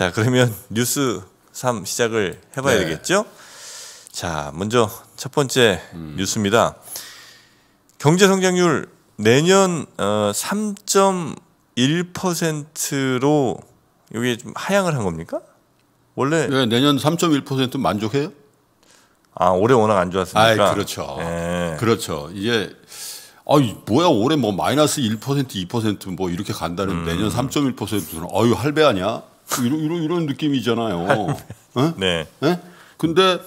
자, 그러면 뉴스 3 시작을 해봐야 네. 되겠죠? 자, 먼저 첫 번째 음. 뉴스입니다. 경제 성장률 내년 어, 3.1%로 여기 좀 하향을 한 겁니까? 원래 네, 내년 3.1% 만족해요? 아 올해 워낙 안 좋았으니까. 아 그렇죠. 네. 그렇죠. 이제 아이 뭐야 올해 뭐 마이너스 1% 2%뭐 이렇게 간다는 음. 내년 3.1%는 어유 할배 아니야? 이런, 이런, 이런 느낌이잖아요. 어? 네? 네. 예? 근데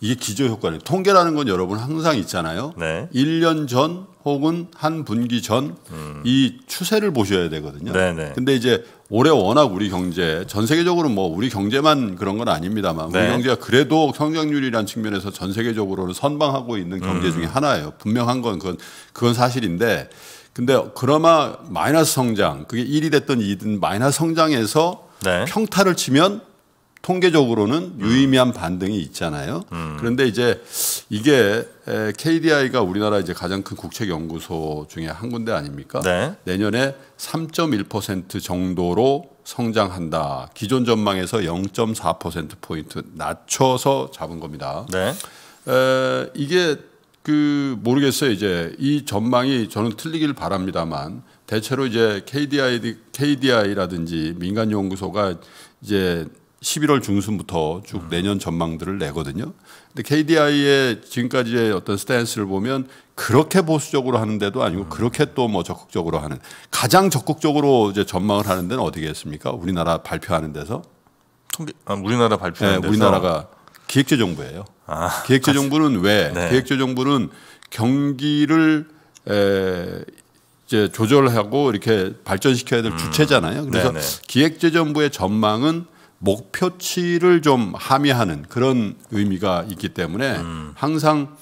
이게 기저효과예요. 통계라는 건 여러분 항상 있잖아요. 네. 1년 전 혹은 한 분기 전이 음. 추세를 보셔야 되거든요. 네네. 네. 근데 이제 올해 워낙 우리 경제 전 세계적으로 뭐 우리 경제만 그런 건 아닙니다만 네. 우리 경제가 그래도 성장률이라는 측면에서 전 세계적으로는 선방하고 있는 경제 음. 중에 하나예요. 분명한 건 그건, 그건 사실인데 근데 그나마 마이너스 성장 그게 1이 됐든 2든 마이너스 성장에서 네. 평타를 치면 통계적으로는 음. 유의미한 반등이 있잖아요. 음. 그런데 이제 이게 KDI가 우리나라 이제 가장 큰 국책연구소 중에 한 군데 아닙니까? 네. 내년에 3.1% 정도로 성장한다. 기존 전망에서 0.4% 포인트 낮춰서 잡은 겁니다. 네. 에, 이게 그 모르겠어요. 이제 이 전망이 저는 틀리길 바랍니다만 대체로 이제 KDI KDI라든지 민간 연구소가 이제 11월 중순부터 쭉 음. 내년 전망들을 내거든요. 근데 KDI의 지금까지의 어떤 스탠스를 보면 그렇게 보수적으로 하는데도 아니고 음. 그렇게 또 뭐 적극적으로 하는 가장 적극적으로 이제 전망을 하는 데는 어디겠습니까? 우리나라 발표하는 데서 통계 아, 우리나라 발표하는 네, 데서 우리나라가 기획재정부예요. 아, 기획재정부는 왜? 네. 기획재정부는 경기를 에, 이제 조절하고 이렇게 발전시켜야 될 음. 주체잖아요. 그래서 네네. 네. 기획재정부의 전망은 목표치를 좀 함의하는 그런 의미가 있기 때문에 음. 항상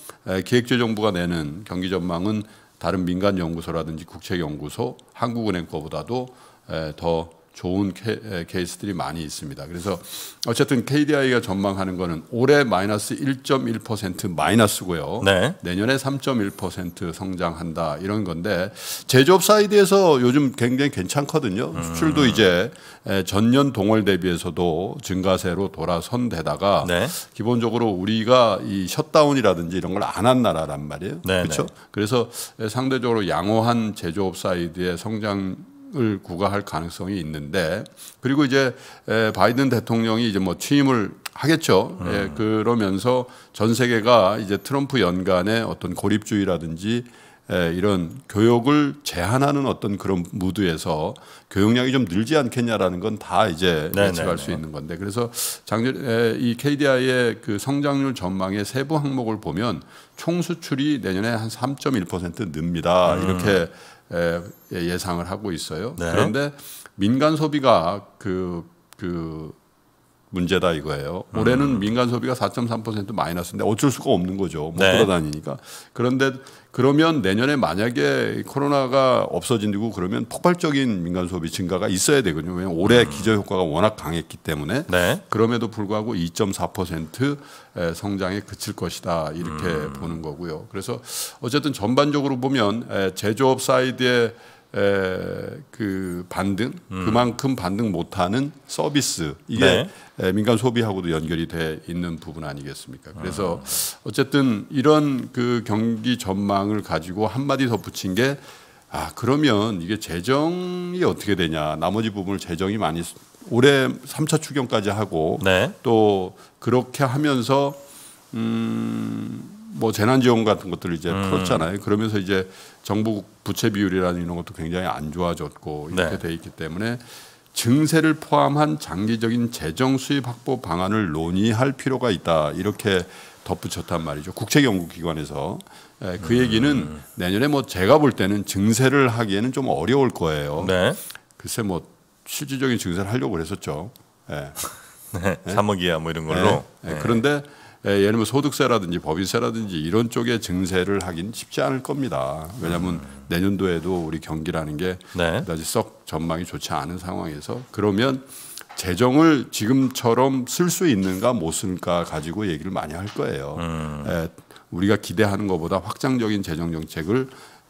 기획재정부가 내는 경기 전망은 다른 민간 연구소라든지 국책연구소, 한국은행 거보다도 더 좋은 케이스들이 많이 있습니다. 그래서 어쨌든 KDI가 전망하는 거는 올해 마이너스 1.1% 마이너스고요. 네. 내년에 3.1% 성장한다 이런 건데 제조업 사이드에서 요즘 굉장히 괜찮거든요. 음. 수출도 이제 전년 동월 대비해서도 증가세로 돌아선 데다가 네. 기본적으로 우리가 이 셧다운이라든지 이런 걸 안 한 나라란 말이에요. 네. 그렇죠? 그래서 상대적으로 양호한 제조업 사이드의 성장 을 구가할 가능성이 있는데 그리고 이제 바이든 대통령이 이제 뭐 취임을 하겠죠. 예, 음. 예, 그러면서 전 세계가 이제 트럼프 연간의 어떤 고립주의라든지 예, 이런 교육을 제한하는 어떤 그런 무드에서 교육량이 좀 늘지 않겠냐라는 건 다 이제 네, 네, 예측할 수 네. 있는 건데 그래서 작년 예, 이 KDI의 그 성장률 전망의 세부 항목을 보면 총 수출이 내년에 한 3.1% 늡니다. 음. 이렇게 예, 예상을 하고 있어요. 네. 그런데 민간 소비가 그, 그 문제다 이거예요. 올해는 음. 민간 소비가 4.3% 마이너스인데 어쩔 수가 없는 거죠. 못 네. 돌아다니니까. 그런데 그러면 내년에 만약에 코로나가 없어진다고 그러면 폭발적인 민간 소비 증가가 있어야 되거든요. 왜냐하면 올해 음. 기저 효과가 워낙 강했기 때문에 네. 그럼에도 불구하고 2.4% 성장에 그칠 것이다 이렇게 음. 보는 거고요. 그래서 어쨌든 전반적으로 보면 제조업 사이드에 그 반등 음. 그만큼 반등 못하는 서비스 이게 네. 민간 소비하고도 연결이 돼 있는 부분 아니겠습니까? 그래서 아. 어쨌든 이런 그 경기 전망을 가지고 한 마디 더 붙인 게 아, 그러면 이게 재정이 어떻게 되냐. 나머지 부분을 재정이 많이 올해 삼차 추경까지 하고 네. 또 그렇게 하면서 음뭐 재난지원 같은 것들을 이제 음. 풀었잖아요. 그러면서 이제 정부 부채 비율이라는 이런 것도 굉장히 안 좋아졌고 이렇게 네. 돼 있기 때문에 증세를 포함한 장기적인 재정 수입 확보 방안을 논의할 필요가 있다 이렇게 덧붙였단 말이죠. 국책연구기관에서 예, 그 음. 얘기는 내년에 뭐 제가 볼 때는 증세를 하기에는 좀 어려울 거예요. 네. 글쎄 뭐 실질적인 증세를 하려고 그랬었죠. 예. 네. 3억이야 예? 뭐 이런 걸로. 예. 예 네. 그런데 예, 예를 들면 소득세라든지 법인세라든지 이런 쪽에 증세를 하긴 쉽지 않을 겁니다. 왜냐하면 음. 내년도에도 우리 경기라는 게 네. 그다지 썩 전망이 좋지 않은 상황에서 그러면 재정을 지금처럼 쓸 수 있는가 못 쓸까 가지고 얘기를 많이 할 거예요. 음. 예, 우리가 기대하는 것보다 확장적인 재정 정책을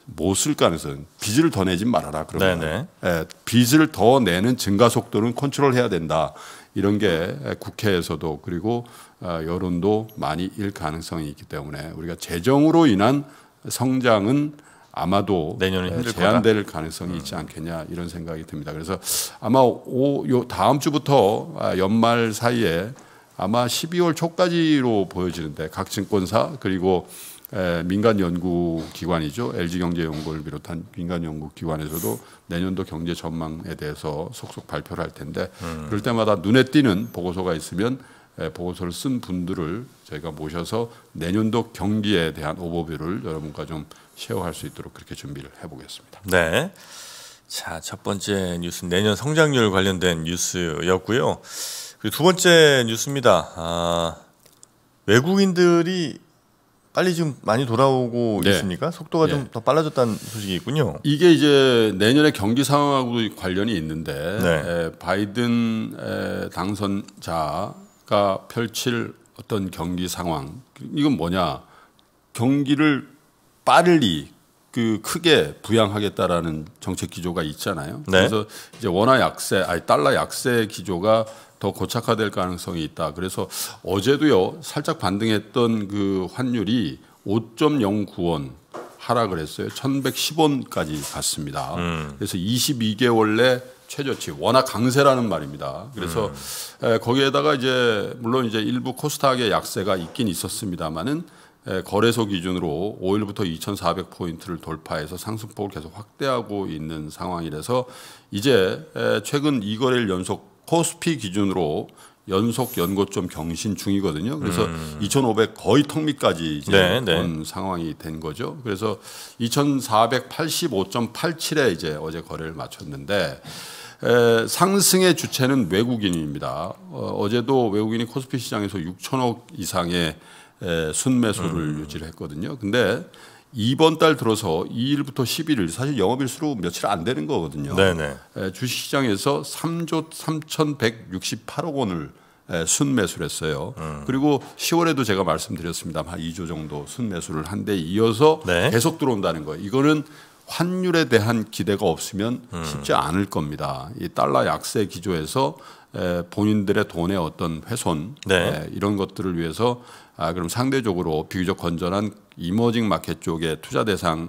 못쓸 가능성, 빚을 더 내지 말아라. 그러면 네, 네. 예, 빚을 더 내는 증가 속도는 컨트롤해야 된다. 이런 게 국회에서도 그리고 아, 여론도 많이 일 가능성이 있기 때문에 우리가 재정으로 인한 성장은 아마도 내년에 제한될 거다. 가능성이 있지 음. 않겠냐 이런 생각이 듭니다. 그래서 아마 오, 요 다음 주부터 아, 연말 사이에 아마 12월 초까지로 보여지는데 각 증권사 그리고 예, 민간 연구 기관이죠. LG경제연구를 비롯한 민간 연구 기관에서도 내년도 경제 전망에 대해서 속속 발표를 할 텐데 음. 그럴 때마다 눈에 띄는 보고서가 있으면 예, 보고서를 쓴 분들을 저희가 모셔서 내년도 경기에 대한 오버뷰를 여러분과 좀 쉐어할 수 있도록 그렇게 준비를 해보겠습니다. 네. 자, 첫 번째 뉴스 내년 성장률 관련된 뉴스였고요. 그리고 두 번째 뉴스입니다. 아, 외국인들이 빨리 지금 많이 돌아오고 네. 있습니까? 속도가 네. 좀더 빨라졌다는 소식이 있군요. 이게 이제 내년의 경기 상황하고 관련이 있는데 네. 에, 바이든 에, 당선자가 펼칠 어떤 경기 상황 이건 뭐냐 경기를 빨리 그 크게 부양하겠다라는 정책 기조가 있잖아요. 네. 그래서 이제 원화 약세, 아니 달러 약세 기조가 더 고착화될 가능성이 있다. 그래서 어제도요 살짝 반등했던 그 환율이 5.09원 하락을 했어요. 1,110원까지 갔습니다. 음. 그래서 22개월 내 최저치 워낙 강세라는 말입니다. 그래서 음. 거기에다가 이제 물론 이제 일부 코스닥의 약세가 있긴 있었습니다만은 거래소 기준으로 5일부터 2,400 포인트를 돌파해서 상승폭을 계속 확대하고 있는 상황이라서 이제 최근 2거래일 연속 코스피 기준으로 연속 연고점 경신 중이거든요. 그래서 음. 2,500 거의 턱 밑까지 이제 네, 네. 상황이 된 거죠. 그래서 2,485.87에 이제 어제 거래를 마쳤는데 에, 상승의 주체는 외국인입니다. 어, 제도 외국인이 코스피 시장에서 6천억 이상의 에, 순매수를 음. 유지를 했거든요. 근데 이번 달 들어서 2일부터 11일 사실 영업일수로 며칠 안 되는 거거든요. 네네. 주식시장에서 3조 3,168억 원을 순매수를 했어요. 음. 그리고 10월에도 제가 말씀드렸습니다. 한 2조 정도 순매수를 한 데 이어서 네. 계속 들어온다는 거예요. 이거는 환율에 대한 기대가 없으면 음. 쉽지 않을 겁니다. 이 달러 약세 기조에서 본인들의 돈의 어떤 훼손 네. 이런 것들을 위해서 아, 그럼 상대적으로 비교적 건전한 이머징 마켓 쪽에 투자 대상을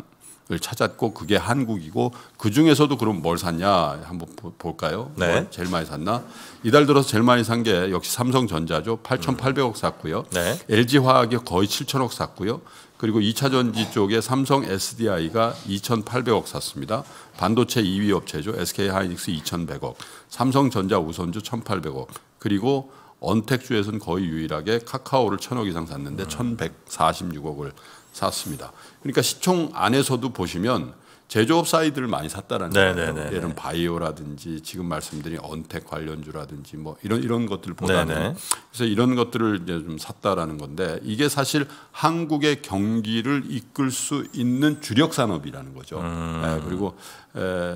찾았고 그게 한국이고 그 중에서도 그럼 뭘 샀냐 한번 보, 볼까요? 네. 제일 많이 샀나? 이달 들어서 제일 많이 산 게 역시 삼성전자죠. 8,800억 음. 샀고요. 네. LG 화학이 거의 7,000억 샀고요. 그리고 2차 전지 쪽에 삼성 SDI가 2,800억 샀습니다. 반도체 2위 업체죠. SK 하이닉스 2,100억, 삼성전자 우선주 1,800억. 그리고 언택주에서는 거의 유일하게 카카오를 천억 이상 샀는데 음. 1146억을 샀습니다. 그러니까 시총 안에서도 보시면 제조업 사이드를 많이 샀다라는 네, 거예요. 네, 네, 예를 들면 바이오라든지 지금 말씀드린 언택 관련주라든지 뭐 이런 이런 것들보다는 그래서 이런 것들을 이제 좀 샀다라는 건데 이게 사실 한국의 경기를 이끌 수 있는 주력 산업이라는 거죠. 음. 네, 그리고 에,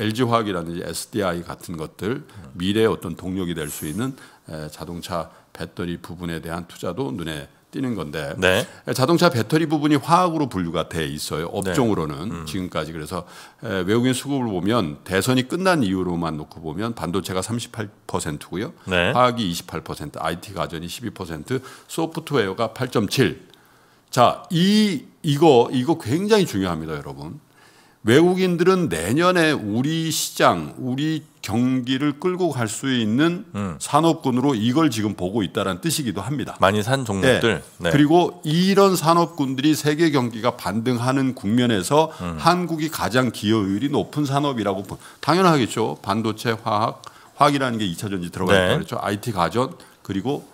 LG 화학이라든지 SDI 같은 것들 음. 미래의 어떤 동력이 될 수 있는 자동차 배터리 부분에 대한 투자도 눈에 띄는 건데 네. 자동차 배터리 부분이 화학으로 분류가 돼 있어요. 네. 업종으로는 네. 음. 지금까지 그래서 외국인 수급을 보면 대선이 끝난 이후로만 놓고 보면 반도체가 38%고요. 네. 화학이 28%, IT 가전이 12%, 소프트웨어가 8.7. 자, 이 이거 이거 굉장히 중요합니다, 여러분. 외국인들은 내년에 우리 시장, 우리 경기를 끌고 갈 수 있는 음. 산업군으로 이걸 지금 보고 있다는 뜻이기도 합니다. 많이 산 종목들. 네. 네. 그리고 이런 산업군들이 세계 경기가 반등하는 국면에서 음. 한국이 가장 기여율이 높은 산업이라고 당연하겠죠. 반도체, 화학, 화학이라는 게 2차 전지 들어가니까 네. 그렇죠. IT 가전 그리고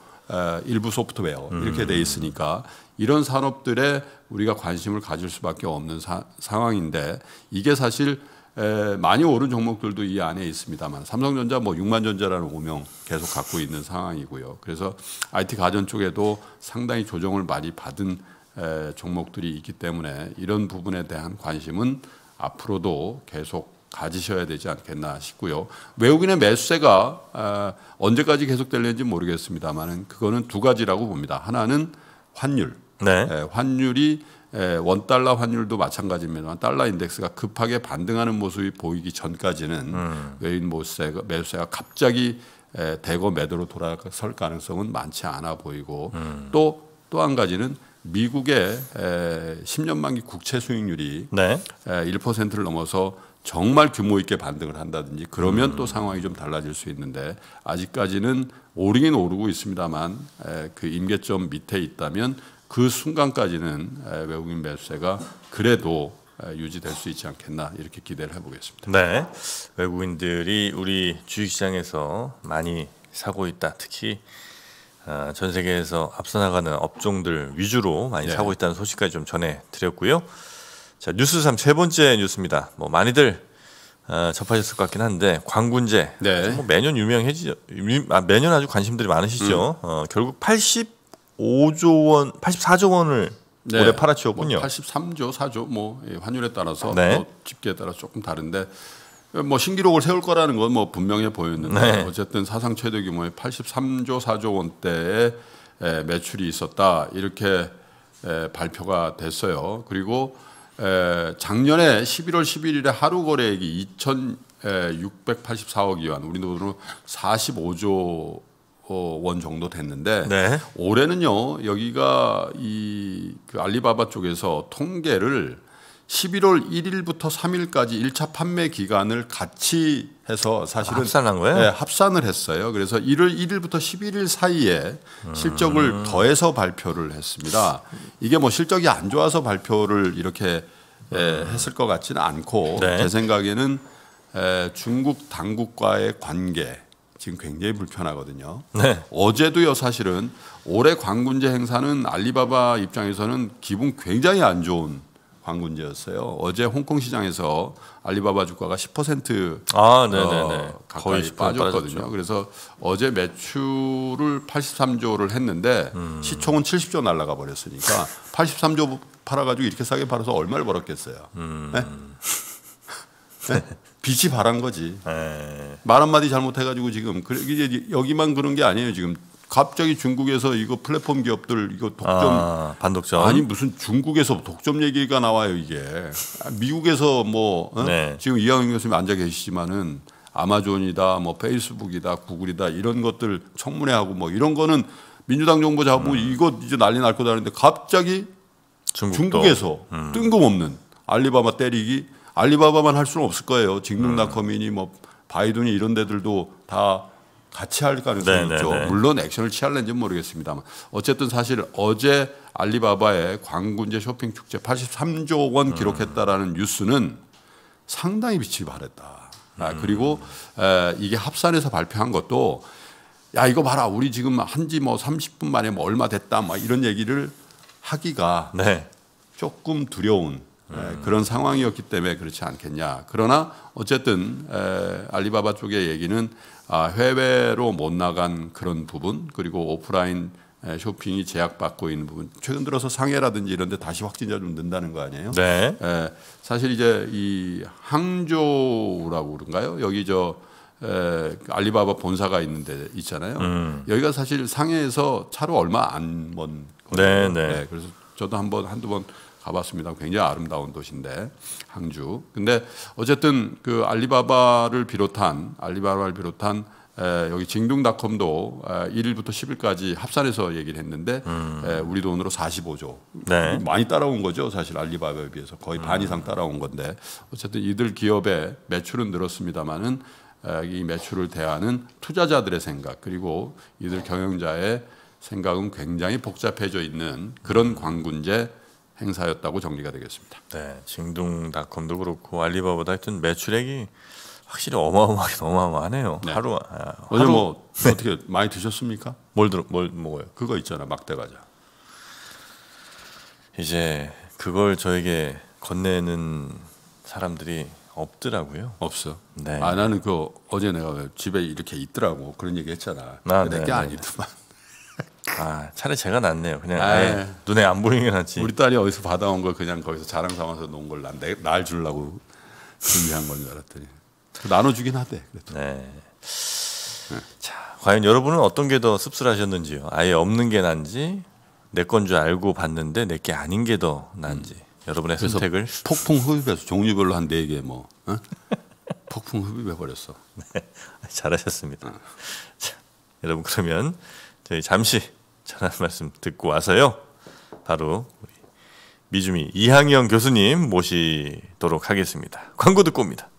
일부 소프트웨어 이렇게 돼 있으니까 이런 산업들에 우리가 관심을 가질 수밖에 없는 사, 상황인데 이게 사실 에, 많이 오른 종목들도 이 안에 있습니다만 삼성전자 뭐 6만 전자라는 오명 계속 갖고 있는 상황이고요. 그래서 IT 가전 쪽에도 상당히 조정을 많이 받은 에, 종목들이 있기 때문에 이런 부분에 대한 관심은 앞으로도 계속 가지셔야 되지 않겠나 싶고요. 외국인의 매수세가 아, 언제까지 계속될는지 모르겠습니다만은 그거는 두 가지라고 봅니다. 하나는 환율. 네. 예, 환율이 예, 원 달러 환율도 마찬가지입니다만 달러 인덱스가 급하게 반등하는 모습이 보이기 전까지는 음. 외인 모세가 매수세가 갑자기 예, 대거 매도로 돌아설 가능성은 많지 않아 보이고 음. 또또 한 가지는 미국의 10년 만기 국채 수익률이 네. 1%를 넘어서 정말 규모 있게 반등을 한다든지 그러면 음. 또 상황이 좀 달라질 수 있는데 아직까지는 오르긴 오르고 있습니다만 그 임계점 밑에 있다면 그 순간까지는 외국인 매수세가 그래도 유지될 수 있지 않겠나 이렇게 기대를 해보겠습니다. 네, 외국인들이 우리 주식시장에서 많이 사고 있다. 특히 어, 전 세계에서 앞서 나가는 업종들 위주로 많이 네. 사고 있다는 소식까지 좀 전해 드렸고요. 자, 뉴스 3 세 번째 뉴스입니다. 뭐 많이들 어, 접하셨을 것 같긴 한데 광군제 네. 뭐 매년 유명해지죠. 유, 아, 매년 아주 관심들이 많으시죠. 음. 어, 결국 85조 원, 84조 원을 네. 올해 팔아치웠군요. 뭐 83조, 4조 뭐 예, 환율에 따라서 네. 뭐 집계에 따라 조금 다른데 뭐 신기록을 세울 거라는 건 뭐 분명해 보였는데 네. 어쨌든 사상 최대 규모의 83조 4조 원대의 예, 매출이 있었다 이렇게 예, 발표가 됐어요. 그리고 작년에 11월 11일에 하루 거래액이 2,684억 위안, 우리 돈으로 45조 어, 원 정도 됐는데 네. 올해는요 여기가 이그 알리바바 쪽에서 통계를 11월 1일부터 3일까지 1차 판매 기간을 같이 해서 사실은 합산한 거예요? 네, 합산을 했어요. 그래서 1월 1일부터 11일 사이에 실적을 음. 더해서 발표를 했습니다. 이게 뭐 실적이 안 좋아서 발표를 이렇게 예, 음. 에, 했을 것 같지는 않고 네. 제 생각에는 에, 예, 중국 당국과의 관계 지금 굉장히 불편하거든요. 네. 어제도요 사실은 올해 광군제 행사는 알리바바 입장에서는 기분 굉장히 안 좋은 광군제였어요. 어제 홍콩 시장에서 알리바바 주가가 10% 아, 네네네. 네, 네. 어, 가까이 거의 빠졌거든요. 그래서 어제 매출을 83조를 했는데 음. 시총은 70조 날라가 버렸으니까 83조 팔아가지고 이렇게 싸게 팔아서 얼마를 벌었겠어요. 음. 네? 네? 빛이 바란 거지. 네. 말 한마디 잘못해가지고 지금 그 여기만 그런 게 아니에요. 지금 갑자기 중국에서 이거 플랫폼 기업들 이거 독점 아, 반독점 아니 무슨 중국에서 독점 얘기가 나와요 이게 미국에서 뭐 어? 네. 지금 이왕영 교수님 앉아 계시지만은 아마존이다 뭐 페이스북이다 구글이다 이런 것들 청문회하고 뭐 이런 거는 민주당 정부 잡고 음. 이거 이제 난리 날 거다 하는데 갑자기 중국도. 중국에서 음. 뜬금없는 알리바바 때리기 알리바바만 할 수는 없을 거예요 직능닷컴이니 음. 뭐 바이든이 이런 데들도 다 같이 할 가능성이 네네네. 있죠. 네, 네. 물론 액션을 취할는지 모르겠습니다만 어쨌든 사실 어제 알리바바의 광군제 쇼핑 축제 83조 원 기록했다라는 음. 뉴스는 상당히 빛을 발했다. 아, 음. 아, 그리고 에, 이게 합산해서 발표한 것도 야 이거 봐라 우리 지금 한지 뭐 30분 만에 뭐 얼마 됐다 막 이런 얘기를 하기가 네. 조금 두려운 예, 그런 상황이었기 때문에 그렇지 않겠냐. 그러나 어쨌든 에, 알리바바 쪽의 얘기는 아, 해외로 못 나간 그런 부분 그리고 오프라인 쇼핑이 제약받고 있는 부분 최근 들어서 상해라든지 이런 데 다시 확진자 좀 는다는 거 아니에요? 네. 사실 이제 이 항조라고 그런가요? 여기 저 에, 알리바바 본사가 있는데 있잖아요. 음. 여기가 사실 상해에서 차로 얼마 안 먼 거예요. 네, 네, 네. 그래서 저도 한번 한두 번 가봤습니다. 굉장히 아름다운 도시인데 항주. 근데 어쨌든 그 알리바바를 비롯한 알리바바를 비롯한 에, 여기 징둥닷컴도 에, 1일부터 10일까지 합산해서 얘기를 했는데 음. 에, 우리 돈으로 45조 네. 많이 따라온 거죠 사실 알리바바에 비해서 거의 음. 반 이상 따라온 건데 어쨌든 이들 기업의 매출은 늘었습니다마는 에, 이 매출을 대하는 투자자들의 생각 그리고 이들 경영자의 생각은 굉장히 복잡해져 있는 그런 광군제 행사였다고 정리가 되겠습니다. 네, 징동닷컴도 그렇고 알리바바도 하여튼 매출액이 확실히 어마어마하게 어마어마하네요. 네. 하루 아, 어제 뭐 네. 어떻게 많이 드셨습니까? 뭘 들어 뭘 먹어요? 뭐 그거 있잖아 막대 과자. 이제 그걸 저에게 건네는 사람들이 없더라고요. 없어. 네. 아 나는 그 어제 내가 집에 이렇게 있더라고 그런 얘기 했잖아. 아, 근게 네, 네. 아니더만. 아 차라리 제가 낫네요. 그냥 아, 아예 예. 눈에 안 보이는 게 낫지. 우리 딸이 어디서 받아온 걸 그냥 거기서 자랑 삼아서 놓은 걸날 주려고 준비한 건줄 알았더니 나눠주긴 하대. 그래도. 네. 네. 자 과연 여러분은 어떤 게 더 씁쓸하셨는지요? 아예 없는 게 난지 내 건 줄 알고 봤는데 내 게 아닌 게 더 난지 음. 여러분의 선택을 폭풍 흡입해서 종류별로 한네개 뭐. 어? 폭풍 흡입해 버렸어. 네, 잘하셨습니다. 어. 자, 여러분 그러면 저희 잠시 전한 말씀 듣고 와서요. 바로 미주미 이항영 교수님 모시도록 하겠습니다. 광고 듣고 옵니다.